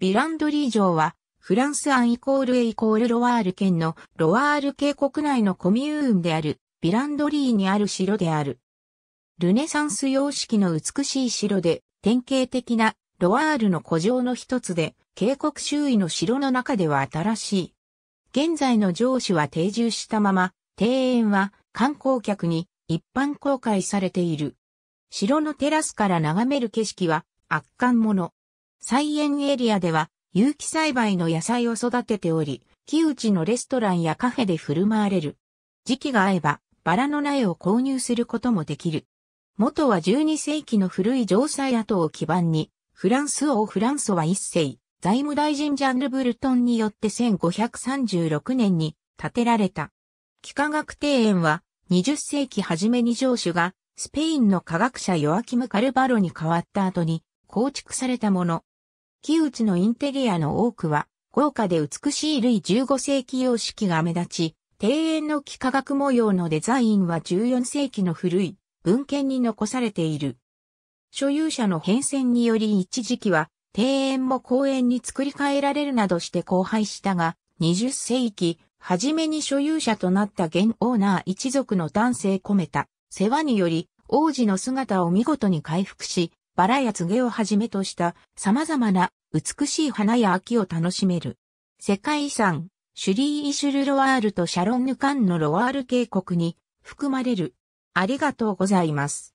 ビランドリー城は、フランスアンイコールエイコールロワール県のロワール渓谷内のコミューンである、ビランドリーにある城である。ルネサンス様式の美しい城で、典型的なロワールの古城の一つで、渓谷周囲の城の中では新しい。現在の城主は定住したまま、庭園は観光客に一般公開されている。城のテラスから眺める景色は圧巻もの。菜園エリアでは有機栽培の野菜を育てており、木内のレストランやカフェで振る舞われる。時期が合えば、バラの苗を購入することもできる。元は12世紀の古い城塞跡を基盤に、フランス王フランソワ一世、財務大臣ジャンル・ブルトンによって1536年に建てられた。幾何学庭園は20世紀初めに城主がスペインの科学者ヨアキム・カルバロに変わった後に構築されたもの。木内のインテリアの多くは、豪華で美しい類15世紀様式が目立ち、庭園の幾何学模様のデザインは14世紀の古い文献に残されている。所有者の変遷により一時期は庭園も公園に作り変えられるなどして荒廃したが、20世紀、初めに所有者となった現オーナー一族の男性込めた世話により王子の姿を見事に回復し、バラやゲをはじめとした様々な美しい花や秋を楽しめる。世界遺産、シュリー・イシュル・ロワールとシャロンヌ・カンのロワール渓谷に含まれる。ありがとうございます。